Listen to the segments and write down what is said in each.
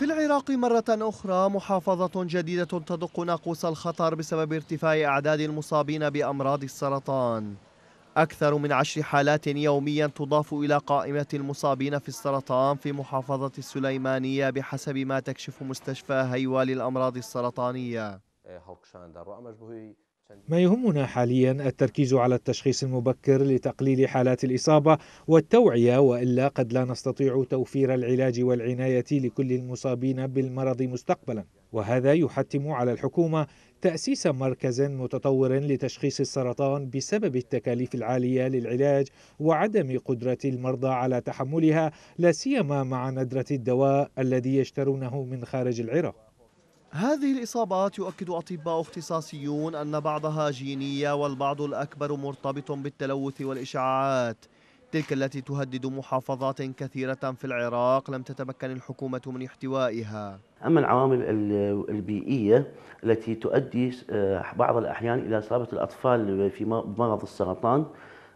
في العراق مرة أخرى محافظة جديدة تدق ناقوس الخطر بسبب ارتفاع أعداد المصابين بأمراض السرطان أكثر من عشر حالات يوميا تضاف إلى قائمة المصابين في السرطان في محافظة السليمانية بحسب ما تكشف مستشفى هيوال الأمراض السرطانية ما يهمنا حاليا التركيز على التشخيص المبكر لتقليل حالات الاصابه والتوعيه والا قد لا نستطيع توفير العلاج والعنايه لكل المصابين بالمرض مستقبلا وهذا يحتم على الحكومه تاسيس مركز متطور لتشخيص السرطان بسبب التكاليف العاليه للعلاج وعدم قدره المرضى على تحملها لا سيما مع ندره الدواء الذي يشترونه من خارج العراق هذه الإصابات يؤكد أطباء اختصاصيون أن بعضها جينية والبعض الأكبر مرتبط بالتلوث والإشعاعات تلك التي تهدد محافظات كثيرة في العراق لم تتمكن الحكومة من احتوائها أما العوامل البيئية التي تؤدي آه، بعض الأحيان إلى إصابة الأطفال في مرض السرطان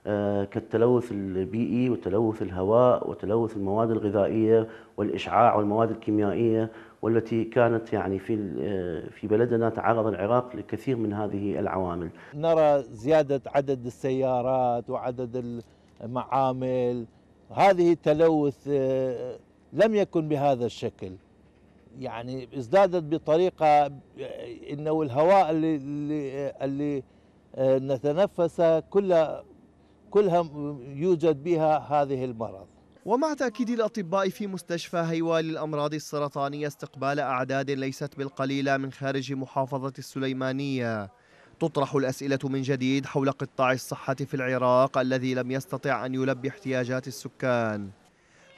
آه، كالتلوث البيئي وتلوث الهواء وتلوث المواد الغذائيه والاشعاع والمواد الكيميائيه والتي كانت يعني في آه، في بلدنا تعرض العراق لكثير من هذه العوامل. نرى زياده عدد السيارات وعدد المعامل هذه التلوث آه، لم يكن بهذا الشكل. يعني ازدادت بطريقه انه الهواء اللي اللي نتنفسه كله كلها يوجد بها هذه المرض ومع تأكيد الأطباء في مستشفى هيوا للأمراض السرطانية استقبال أعداد ليست بالقليلة من خارج محافظة السليمانية تطرح الأسئلة من جديد حول قطاع الصحة في العراق الذي لم يستطع أن يلبي احتياجات السكان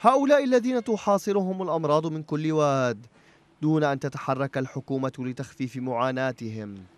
هؤلاء الذين تحاصرهم الأمراض من كل واد دون أن تتحرك الحكومة لتخفيف معاناتهم